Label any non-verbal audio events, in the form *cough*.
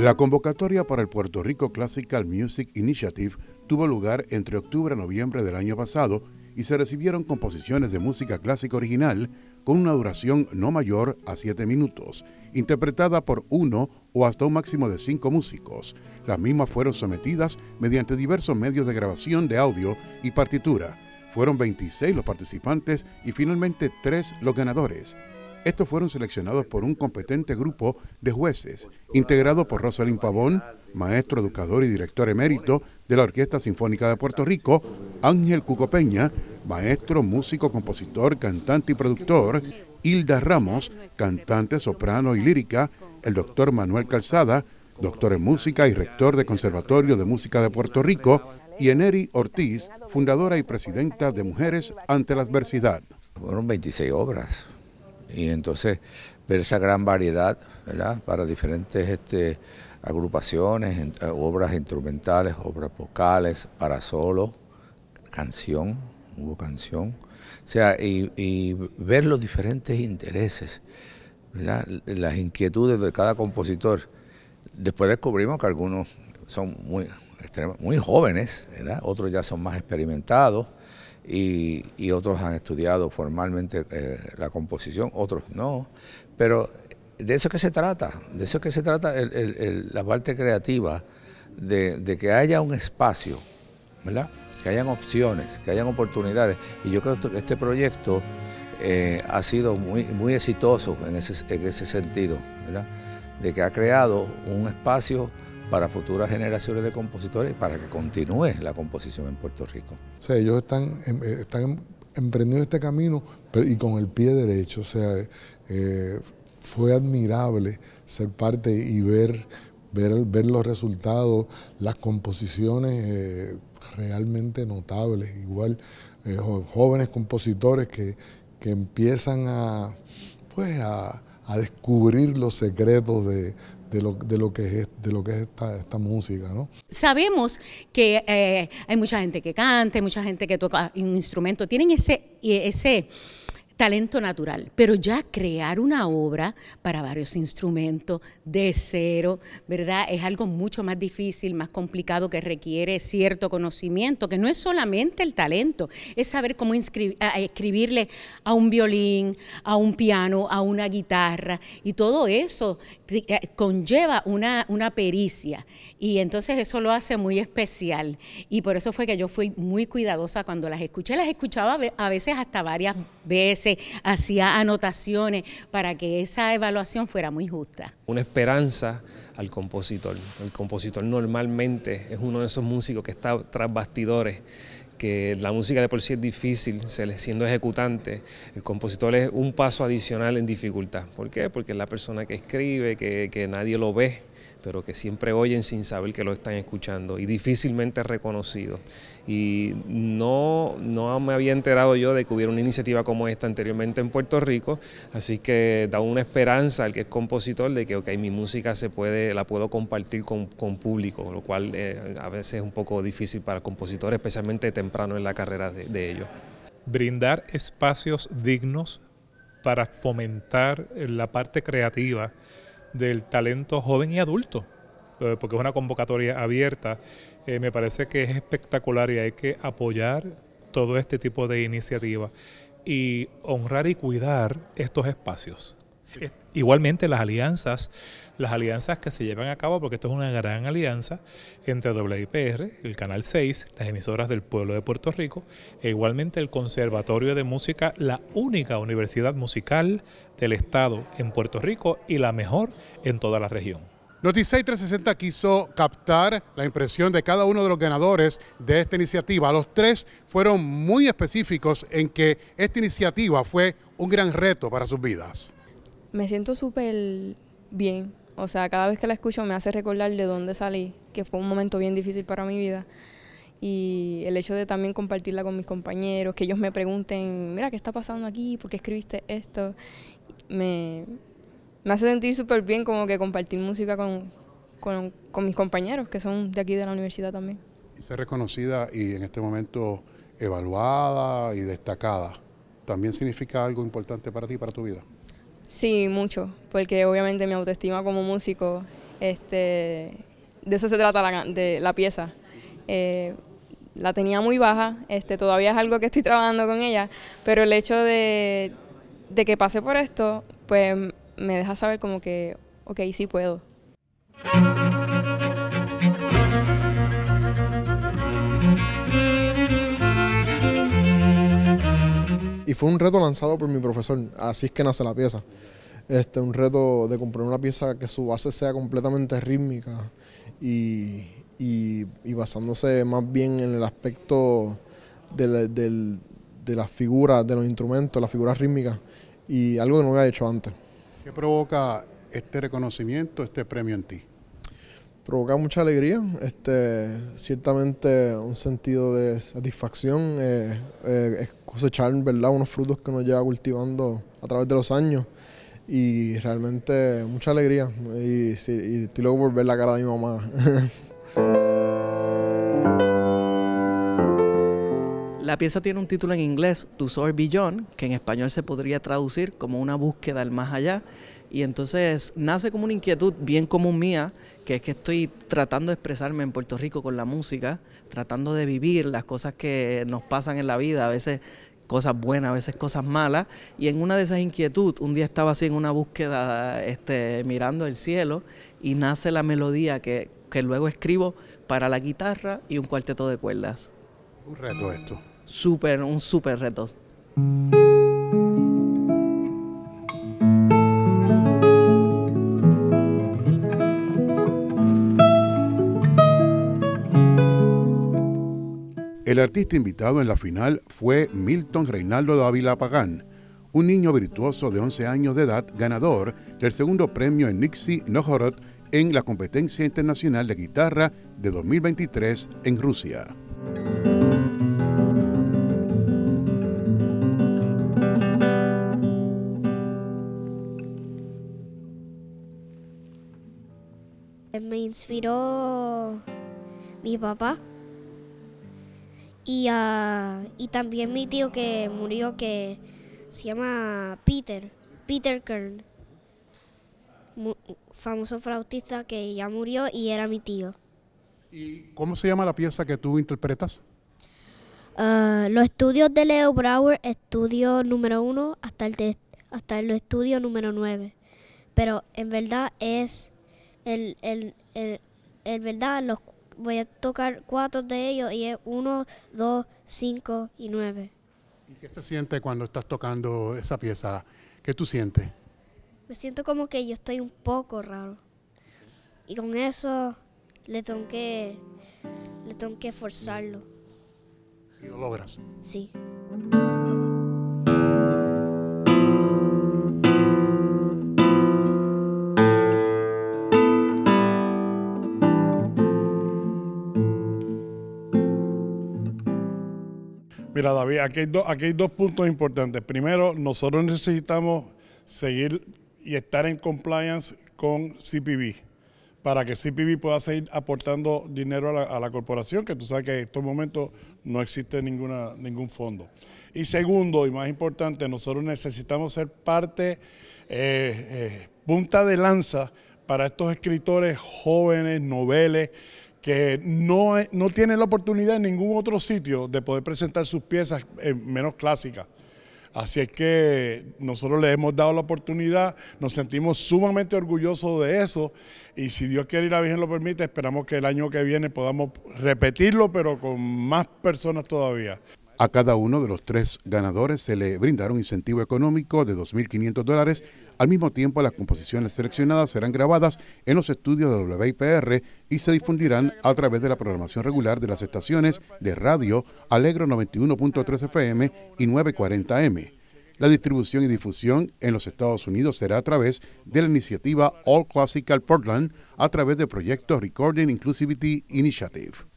La convocatoria para el Puerto Rico Classical Music Initiative tuvo lugar entre octubre y noviembre del año pasado y se recibieron composiciones de música clásica original con una duración no mayor a siete minutos, interpretada por uno o hasta un máximo de cinco músicos. Las mismas fueron sometidas mediante diversos medios de grabación de audio y partitura. Fueron 26 los participantes y finalmente tres los ganadores. Estos fueron seleccionados por un competente grupo de jueces, integrado por Rosalind Pavón, maestro educador y director emérito de la Orquesta Sinfónica de Puerto Rico, Ángel Cuco Peña, maestro, músico, compositor, cantante y productor, Hilda Ramos, cantante, soprano y lírica, el doctor Manuel Calzada, doctor en música y rector de Conservatorio de Música de Puerto Rico, y Eneri Ortiz, fundadora y presidenta de Mujeres ante la Adversidad. Fueron 26 obras, y entonces ver esa gran variedad para diferentes este, agrupaciones, eh, obras instrumentales, obras vocales, para solo, canción, hubo canción, o sea, y, ver los diferentes intereses, las inquietudes de cada compositor. Después descubrimos que algunos son muy, muy jóvenes, otros ya son más experimentados, y, otros han estudiado formalmente eh, la composición, otros no, pero de eso que se trata, de eso que se trata la parte creativa, de, que haya un espacio, ¿verdad? que hayan opciones, que hayan oportunidades. Y yo creo que este proyecto eh, ha sido muy, muy exitoso en ese, en ese sentido, ¿verdad? de que ha creado un espacio para futuras generaciones de compositores para que continúe la composición en Puerto Rico. O ellos están, em, eh, están em, emprendiendo este camino y con el pie derecho. O sea, eh, fue admirable ser parte y ver, ver, ver los resultados, las composiciones eh, realmente notables. Igual jóvenes compositores que, que empiezan a, pues, a descubrir los secretos de, de lo, de lo que es, de lo que es esta, música. ¿no? Sabemos que eh, hay mucha gente que canta, hay mucha gente que toca un instrumento, tienen ese, eh, ese talento natural, pero ya crear una obra para varios instrumentos de cero, ¿verdad? Es algo mucho más difícil, más complicado que requiere cierto conocimiento, que no es solamente el talento, es saber cómo escribirle a un violín, a un piano, a una guitarra, y todo eso eh, conlleva una, una pericia, y entonces eso lo hace muy especial, y por eso fue que yo fui muy cuidadosa cuando las escuché, las escuchaba a veces hasta varias veces, hacía anotaciones para que esa evaluación fuera muy justa. Una esperanza al compositor. El compositor normalmente es uno de esos músicos que está tras bastidores que la música de por sí es difícil, siendo ejecutante, el compositor es un paso adicional en dificultad. ¿Por qué? Porque es la persona que escribe, que, que nadie lo ve, pero que siempre oyen sin saber que lo están escuchando y difícilmente reconocido. Y no, no me había enterado yo de que hubiera una iniciativa como esta anteriormente en Puerto Rico, así que da una esperanza al que es compositor de que, ok, mi música se puede, la puedo compartir con, público, lo cual eh, a veces es un poco difícil para el compositor... especialmente temprano en la carrera de, de ellos. Brindar espacios dignos para fomentar la parte creativa del talento joven y adulto, eh, porque es una convocatoria abierta. Eh, me parece que es espectacular y hay que apoyar todo este tipo de iniciativas y honrar y cuidar estos espacios. Igualmente las alianzas, las alianzas que se llevan a cabo, porque esto es una gran alianza entre WIPR, el Canal 6, las emisoras del pueblo de Puerto Rico, e igualmente el Conservatorio de Música, la única universidad musical del Estado en Puerto Rico y la mejor en toda la región. Noticias 360 quiso captar la impresión de cada uno de los ganadores de esta iniciativa. Los tres fueron muy específicos en que esta iniciativa fue un gran reto para sus vidas. Me siento súper bien. O sea, cada vez que la escucho me hace recordar de dónde salí, que fue un momento bien difícil para mi vida. Y el hecho de también compartirla con mis compañeros, que ellos me pregunten, mira, ¿qué está pasando aquí? ¿Por qué escribiste esto? Me, hace sentir súper bien como que compartir música con, mis compañeros, que son de aquí de la universidad también. Y ser reconocida y en este momento evaluada y destacada, ¿también significa algo importante para ti, para tu vida? Sí, mucho, porque obviamente mi autoestima como músico, este, de eso se trata la, de la pieza. Eh, la tenía muy baja, este, todavía es algo que estoy trabajando con ella, pero el hecho de, de que pase por esto, pues me deja saber como que, ok, sí puedo. Y fue un reto lanzado por mi profesor, así es que nace la pieza. Este, un reto de comprar una pieza que su base sea completamente rítmica y, basándose más bien en el aspecto de, de las figuras, de los instrumentos, las figuras rítmicas y algo que no había hecho antes. ¿Qué provoca este reconocimiento, este premio en ti? provoca mucha alegría, este, ciertamente un sentido de satisfacción, eh, eh, cosechar ¿verdad? unos frutos que uno lleva cultivando a través de los años y realmente mucha alegría y, y estoy loco por ver la cara de mi mamá. *laughs* La pieza tiene un título en inglés, To Soar Beyond, que en español se podría traducir como una búsqueda al más allá. Y entonces nace como una inquietud bien común mía, que es que estoy tratando de expresarme en Puerto Rico con la música, tratando de vivir las cosas que nos pasan en la vida, a veces cosas buenas, a veces cosas malas. Y en una de esas inquietudes, un día estaba así en una búsqueda, este, mirando el cielo, y nace la melodía que, que luego escribo para la guitarra y un cuarteto de cuerdas. Un reto esto súper, un super reto. El artista invitado en la final fue Milton Reinaldo Dávila Pagán, un niño virtuoso de 11 años de edad, ganador del segundo premio en Nixie Nojorod en la competencia internacional de guitarra de 2023 en Rusia. Eh, me inspiró mi papá y, ah, y también mi tío que murió que se llama Peter, Peter Kern, famoso flautista que ya murió y era mi tío. ¿Y cómo se llama la pieza que tú interpretas? Ah, los estudios de Leo Brower, estudio número uno hasta el, hasta el estudio número nueve. Pero en verdad es el, el, verdad, los, voy a tocar cuatro de ellos y es uno, dos, cinco y nueve. ¿Y qué se siente cuando estás tocando esa pieza? ¿Qué tú sientes? Me siento como que yo estoy un poco raro. Y con eso le tengo que, le tengo que forzarlo. ¿Y lo logras? Sí. Mira, David, aquí hay, aquí dos puntos importantes. Primero, nosotros necesitamos seguir y estar en compliance con CPB para que CPB pueda seguir aportando dinero a la, corporación, que tú sabes que en estos momentos no existe ninguna, ningún fondo. Y segundo, y más importante, nosotros necesitamos ser parte, eh, eh, punta de lanza para estos escritores jóvenes, noveles, que no, tiene la oportunidad en ningún otro sitio de poder presentar sus piezas eh, menos clásicas. Así es que nosotros les hemos dado la oportunidad, nos sentimos sumamente orgullosos de eso y si Dios quiere y la Virgen lo permite, esperamos que el año que viene podamos repetirlo, pero con más personas todavía. A cada uno de los tres ganadores se le brindará un incentivo económico de 2.500 dólares. Al mismo tiempo, las composiciones seleccionadas serán grabadas en los estudios de WIPR y se difundirán a través de la programación regular de las estaciones de radio Alegro 91.3 FM y 940 M. La distribución y difusión en los Estados Unidos será a través de la iniciativa All Classical Portland a través del proyecto Recording Inclusivity Initiative.